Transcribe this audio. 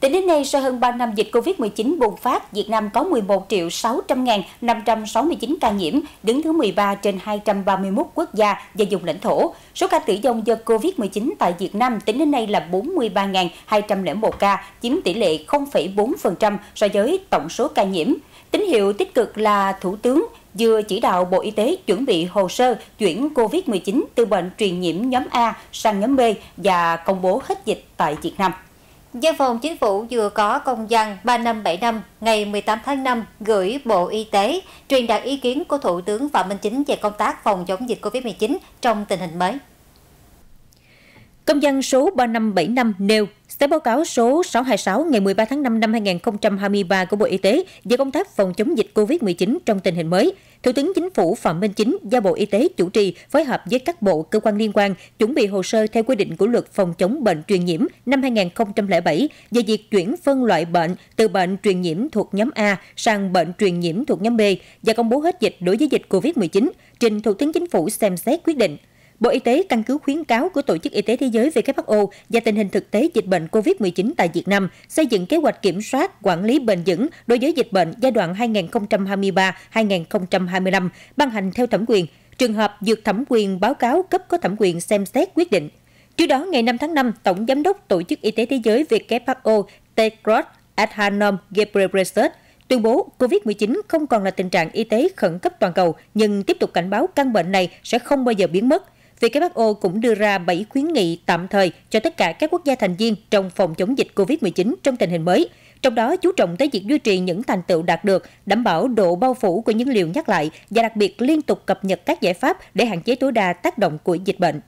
Tính đến nay, sau hơn 3 năm dịch COVID-19 bùng phát, Việt Nam có 11 triệu 600.569 ca nhiễm, đứng thứ 13 trên 231 quốc gia và vùng lãnh thổ. Số ca tử vong do COVID-19 tại Việt Nam tính đến nay là 43.201 ca, chiếm tỷ lệ 0,4% so với tổng số ca nhiễm. Tín hiệu tích cực là Thủ tướng vừa chỉ đạo Bộ Y tế chuẩn bị hồ sơ chuyển COVID-19 từ bệnh truyền nhiễm nhóm A sang nhóm B và công bố hết dịch tại Việt Nam. Văn phòng Chính phủ vừa có công văn 3575 ngày 18 tháng 5 gửi Bộ Y tế truyền đạt ý kiến của Thủ tướng Phạm Minh Chính về công tác phòng chống dịch COVID-19 trong tình hình mới. Công văn số 3575 nêu sẽ báo cáo số 626 ngày 13 tháng 5 năm 2023 của Bộ Y tế về công tác phòng chống dịch COVID-19 trong tình hình mới – Thủ tướng Chính phủ Phạm Minh Chính giao Bộ Y tế chủ trì phối hợp với các bộ cơ quan liên quan chuẩn bị hồ sơ theo quy định của Luật phòng chống bệnh truyền nhiễm năm 2007 về việc chuyển phân loại bệnh từ bệnh truyền nhiễm thuộc nhóm A sang bệnh truyền nhiễm thuộc nhóm B và công bố hết dịch đối với dịch COVID-19 trình Thủ tướng Chính phủ xem xét quyết định. Bộ Y tế căn cứ khuyến cáo của Tổ chức Y tế Thế giới WHO và tình hình thực tế dịch bệnh COVID-19 tại Việt Nam, xây dựng kế hoạch kiểm soát, quản lý bền vững đối với dịch bệnh giai đoạn 2023-2025, ban hành theo thẩm quyền. Trường hợp dược thẩm quyền báo cáo cấp có thẩm quyền xem xét quyết định. Trước đó, ngày 5 tháng 5, Tổng Giám đốc Tổ chức Y tế Thế giới WHO Tedros Adhanom Ghebreyesus tuyên bố COVID-19 không còn là tình trạng y tế khẩn cấp toàn cầu, nhưng tiếp tục cảnh báo căn bệnh này sẽ không bao giờ biến mất. WHO cũng đưa ra 7 khuyến nghị tạm thời cho tất cả các quốc gia thành viên trong phòng chống dịch COVID-19 trong tình hình mới, trong đó chú trọng tới việc duy trì những thành tựu đạt được, đảm bảo độ bao phủ của những liều nhắc lại và đặc biệt liên tục cập nhật các giải pháp để hạn chế tối đa tác động của dịch bệnh.